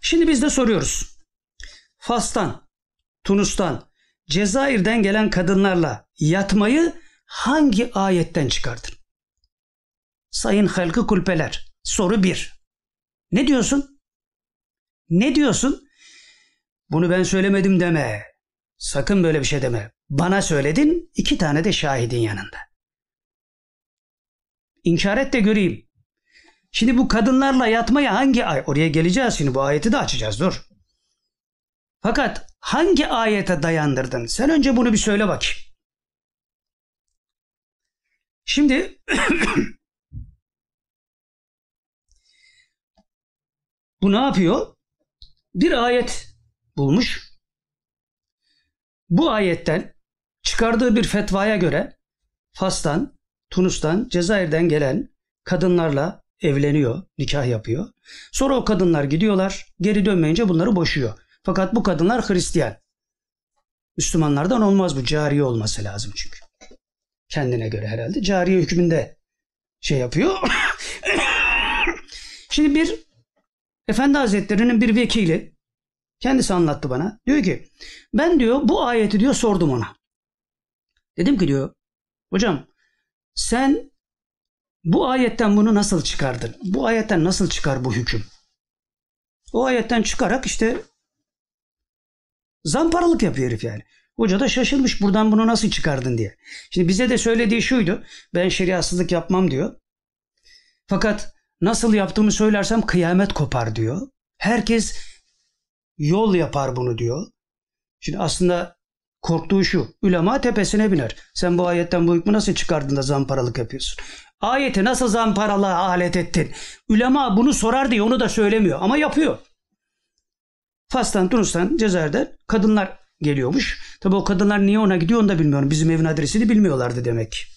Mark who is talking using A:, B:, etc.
A: Şimdi biz de soruyoruz. Fas'tan, Tunus'tan, Cezayir'den gelen kadınlarla yatmayı hangi ayetten çıkardın? Sayın Halkı Kulpeler, soru bir. Ne diyorsun? Ne diyorsun? Bunu ben söylemedim deme. Sakın böyle bir şey deme. Bana söyledin, iki tane de şahidin yanında. İnkar et de göreyim. Şimdi bu kadınlarla yatmaya hangi ay oraya geleceğiz şimdi bu ayeti de açacağız dur. Fakat hangi ayete dayandırdın? Sen önce bunu bir söyle bak. Şimdi bu ne yapıyor? Bir ayet bulmuş. Bu ayetten çıkardığı bir fetvaya göre Fas'tan, Tunus'tan, Cezayir'den gelen kadınlarla evleniyor, nikah yapıyor. Sonra o kadınlar gidiyorlar, geri dönmeyince bunları boşuyor. Fakat bu kadınlar Hristiyan. Müslümanlardan olmaz bu, cariye olması lazım çünkü. Kendine göre herhalde cariye hükmünde şey yapıyor. Şimdi bir Efendi Hazretleri'nin bir vekili kendisi anlattı bana. Diyor ki ben diyor bu ayeti diyor sordum ona. Dedim ki diyor hocam sen bu ayetten bunu nasıl çıkardın? Bu ayetten nasıl çıkar bu hüküm? O ayetten çıkarak işte zamparalık yapıyor herif yani. Hoca da şaşırmış buradan bunu nasıl çıkardın diye. Şimdi bize de söylediği şuydu. Ben şeriatsızlık yapmam diyor. Fakat nasıl yaptığımı söylersem kıyamet kopar diyor. Herkes yol yapar bunu diyor. Şimdi aslında Korktuğu şu. Ülema tepesine biner. Sen bu ayetten bu hükmü nasıl çıkardın da zamparalık yapıyorsun? Ayeti nasıl zamparalığa alet ettin? Ülema bunu sorar diye onu da söylemiyor ama yapıyor. Fas'tan, Tunus'tan, Cezayir'den kadınlar geliyormuş. Tabi o kadınlar niye ona gidiyor onu da bilmiyorum. Bizim evin adresini bilmiyorlardı demek ki.